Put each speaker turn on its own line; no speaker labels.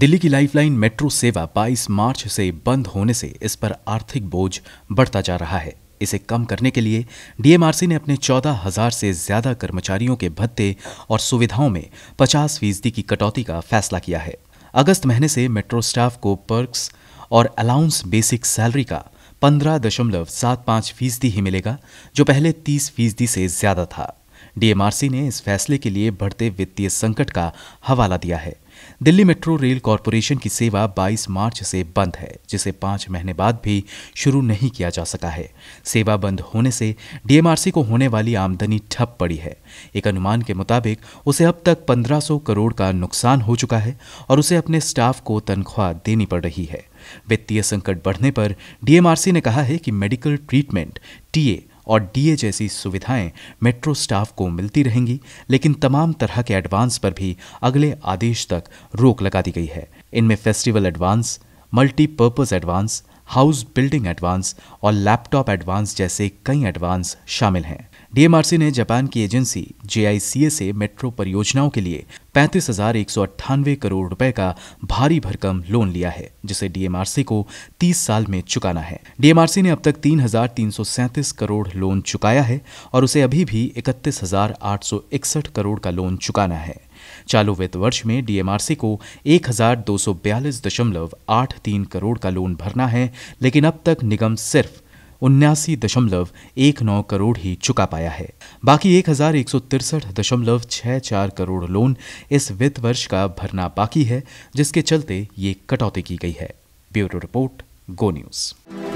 दिल्ली की lifeline metro सेवा 22 मार्च से बंद होने से इस पर आर्थिक बोझ बढ़ता जा रहा है इसे कम करने के लिए डीएमआरसी ने अपने चौदह हजार से ज्यादा कर्मचारियों के भत्ते और सुविधाओं में 50 फीसदी की कटौती का फैसला किया है अगस्त महीने से मेट्रो स्टाफ को पर्क्स और अलाउंस बेसिक सैलरी का पंद्रह दशमलव सात पाँच फीसदी ही मिलेगा जो पहले तीस फीसदी से ज्यादा था डीएमआरसी ने इस फैसले के लिए बढ़ते वित्तीय संकट का हवाला दिया है दिल्ली मेट्रो रेल कॉरपोरेशन की सेवा 22 मार्च से बंद है जिसे पांच महीने बाद भी शुरू नहीं किया जा सका है सेवा बंद होने से डीएमआरसी को होने वाली आमदनी ठप पड़ी है एक अनुमान के मुताबिक उसे अब तक 1500 करोड़ का नुकसान हो चुका है और उसे अपने स्टाफ को तनख्वाह देनी पड़ रही है वित्तीय संकट बढ़ने पर डीएमआरसी ने कहा है कि मेडिकल ट्रीटमेंट टीए और डीए जैसी सुविधाएं मेट्रो स्टाफ को मिलती रहेंगी लेकिन तमाम तरह के एडवांस पर भी अगले आदेश तक रोक लगा दी गई है इनमें festival advance multipurpose advance house building advance और लैपटॉप एडवांस जैसे कई एडवांस शामिल हैं डीएमआरसी ने जापान की एजेंसी जेआईसीए से मेट्रो परियोजनाओं के लिए पैंतीस हजार एक सौ अट्ठानवे करोड़ रुपए का भारी भरकम लोन लिया है जिसे डीएमआरसी को 30 साल में चुकाना है डीएमआरसी ने अब तक तीन हजार तीन सौ सैंतीस करोड़ लोन चुकाया है और उसे अभी भी इकतीस हजार आठ सौ इकसठ करोड़ का लोन चुकाना है चालू वित्त वर्ष में डीएमआरसी को एक हजार दो सौ बयालीस दशमलव आठ तीन करोड़ का लोन भरना है लेकिन अब तक निगम सिर्फ उन्यासी दशमलव एक नौ करोड़ ही चुका पाया है बाकी एक हजार एक सौ तिरसठ दशमलव छह चार करोड़ लोन इस वित्त वर्ष का भरना बाकी है जिसके चलते ये कटौती की गई है ब्यूरो रिपोर्ट गो न्यूज़